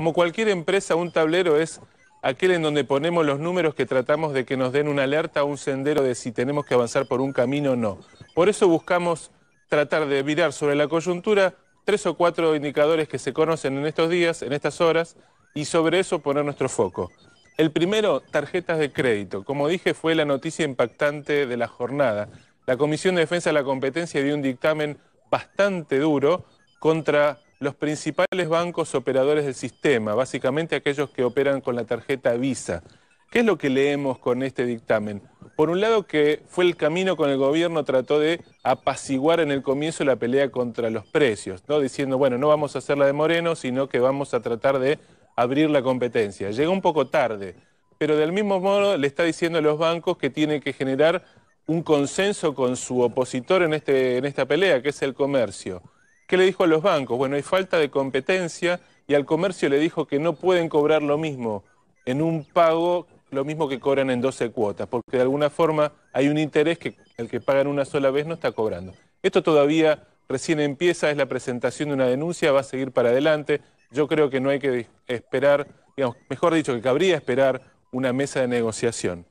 Como cualquier empresa, un tablero es aquel en donde ponemos los números que tratamos de que nos den una alerta un sendero de si tenemos que avanzar por un camino o no. Por eso buscamos tratar de virar sobre la coyuntura tres o cuatro indicadores que se conocen en estos días, en estas horas, y sobre eso poner nuestro foco. El primero, tarjetas de crédito. Como dije, fue la noticia impactante de la jornada. La Comisión de Defensa de la Competencia dio un dictamen bastante duro contra los principales bancos operadores del sistema, básicamente aquellos que operan con la tarjeta Visa. ¿Qué es lo que leemos con este dictamen? Por un lado, que fue el camino con el gobierno trató de apaciguar en el comienzo la pelea contra los precios, ¿no? diciendo, bueno, no vamos a hacer la de Moreno, sino que vamos a tratar de abrir la competencia. Llega un poco tarde, pero del mismo modo le está diciendo a los bancos que tiene que generar un consenso con su opositor en, este, en esta pelea, que es el comercio. ¿Qué le dijo a los bancos? Bueno, hay falta de competencia y al comercio le dijo que no pueden cobrar lo mismo en un pago, lo mismo que cobran en 12 cuotas, porque de alguna forma hay un interés que el que pagan una sola vez no está cobrando. Esto todavía recién empieza, es la presentación de una denuncia, va a seguir para adelante. Yo creo que no hay que esperar, digamos, mejor dicho, que cabría esperar una mesa de negociación.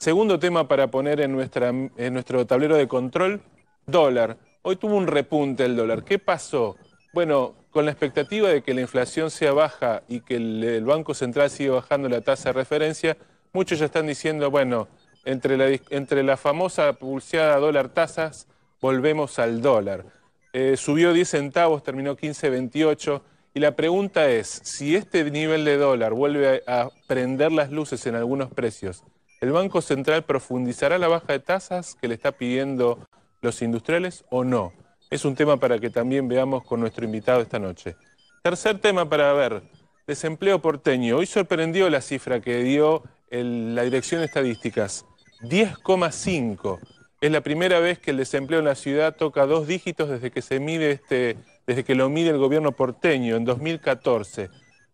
Segundo tema para poner en, en nuestro tablero de control, dólar. Hoy tuvo un repunte el dólar. ¿Qué pasó? Bueno, con la expectativa de que la inflación sea baja y que el, Banco Central siga bajando la tasa de referencia, muchos ya están diciendo, bueno, entre la, entre la famosa pulseada dólar tasas, volvemos al dólar. Eh, subió 10 centavos, terminó 15.28. Y la pregunta es, si este nivel de dólar vuelve a prender las luces en algunos precios, ¿el Banco Central profundizará la baja de tasas que le está pidiendo los industriales o no. Es un tema para que también veamos con nuestro invitado esta noche. Tercer tema para ver, desempleo porteño. Hoy sorprendió la cifra que dio la Dirección de Estadísticas, 10,5. Es la primera vez que el desempleo en la ciudad toca dos dígitos desde que se mide este, desde que lo mide el gobierno porteño en 2014.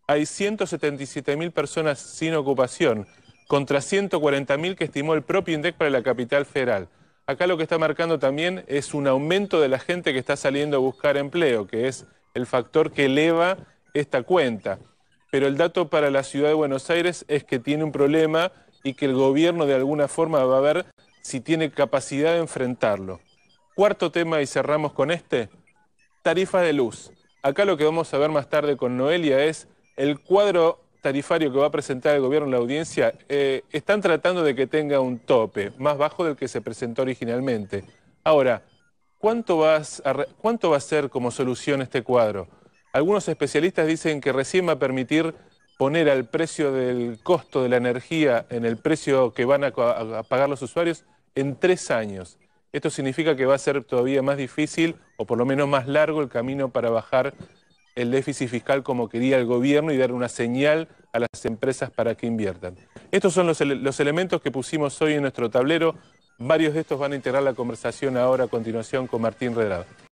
Hay 177.000 personas sin ocupación contra 140.000 que estimó el propio INDEC para la capital federal. Acá lo que está marcando también es un aumento de la gente que está saliendo a buscar empleo, que es el factor que eleva esta cuenta. Pero el dato para la ciudad de Buenos Aires es que tiene un problema y que el gobierno de alguna forma va a ver si tiene capacidad de enfrentarlo. Cuarto tema y cerramos con este, tarifa de luz. Acá lo que vamos a ver más tarde con Noelia es el cuadro tarifario que va a presentar el gobierno en la audiencia, eh, están tratando de que tenga un tope más bajo del que se presentó originalmente. Ahora, ¿cuánto, va a ser como solución este cuadro? Algunos especialistas dicen que recién va a permitir poner al precio del costo de la energía en el precio que van a, a pagar los usuarios en tres años. Esto significa que va a ser todavía más difícil o por lo menos más largo el camino para bajar el déficit fiscal como quería el gobierno y dar una señal a las empresas para que inviertan. Estos son los, los elementos que pusimos hoy en nuestro tablero. Varios de estos van a integrar la conversación ahora a continuación con Martín Redrado.